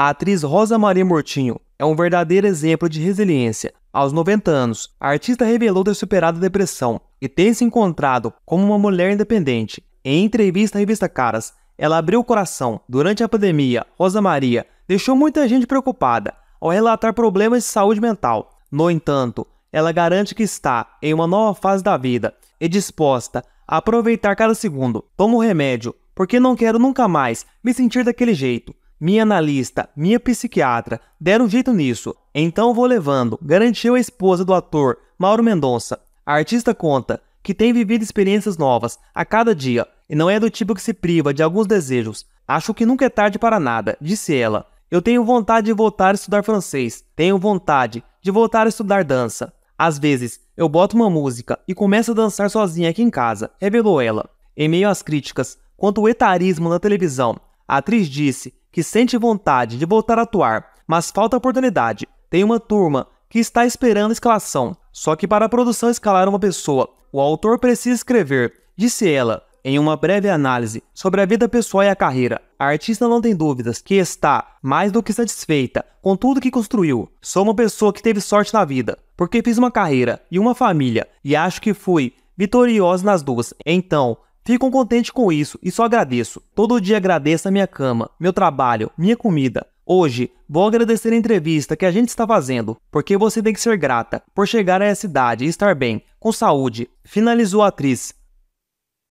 A atriz Rosa Maria Mortinho é um verdadeiro exemplo de resiliência. Aos 90 anos, a artista revelou ter superado a depressão e ter se encontrado como uma mulher independente. Em entrevista à revista Caras, ela abriu o coração. Durante a pandemia, Rosa Maria deixou muita gente preocupada ao relatar problemas de saúde mental. No entanto, ela garante que está em uma nova fase da vida e disposta a aproveitar cada segundo. Tomo o remédio, porque não quero nunca mais me sentir daquele jeito. Minha analista, minha psiquiatra deram um jeito nisso, então vou levando, garantiu a esposa do ator Mauro Mendonça. A artista conta que tem vivido experiências novas a cada dia e não é do tipo que se priva de alguns desejos. Acho que nunca é tarde para nada, disse ela. Eu tenho vontade de voltar a estudar francês, tenho vontade de voltar a estudar dança. Às vezes, eu boto uma música e começo a dançar sozinha aqui em casa, revelou ela. Em meio às críticas quanto ao etarismo na televisão a atriz disse que sente vontade de voltar a atuar, mas falta oportunidade. Tem uma turma que está esperando a escalação. Só que para a produção escalar uma pessoa, o autor precisa escrever, disse ela, em uma breve análise sobre a vida pessoal e a carreira. A artista não tem dúvidas que está mais do que satisfeita com tudo que construiu. Sou uma pessoa que teve sorte na vida, porque fiz uma carreira e uma família, e acho que fui vitoriosa nas duas. Então, Fico contente com isso e só agradeço. Todo dia agradeço a minha cama, meu trabalho, minha comida. Hoje, vou agradecer a entrevista que a gente está fazendo, porque você tem que ser grata por chegar a essa idade e estar bem, com saúde. Finalizou a atriz.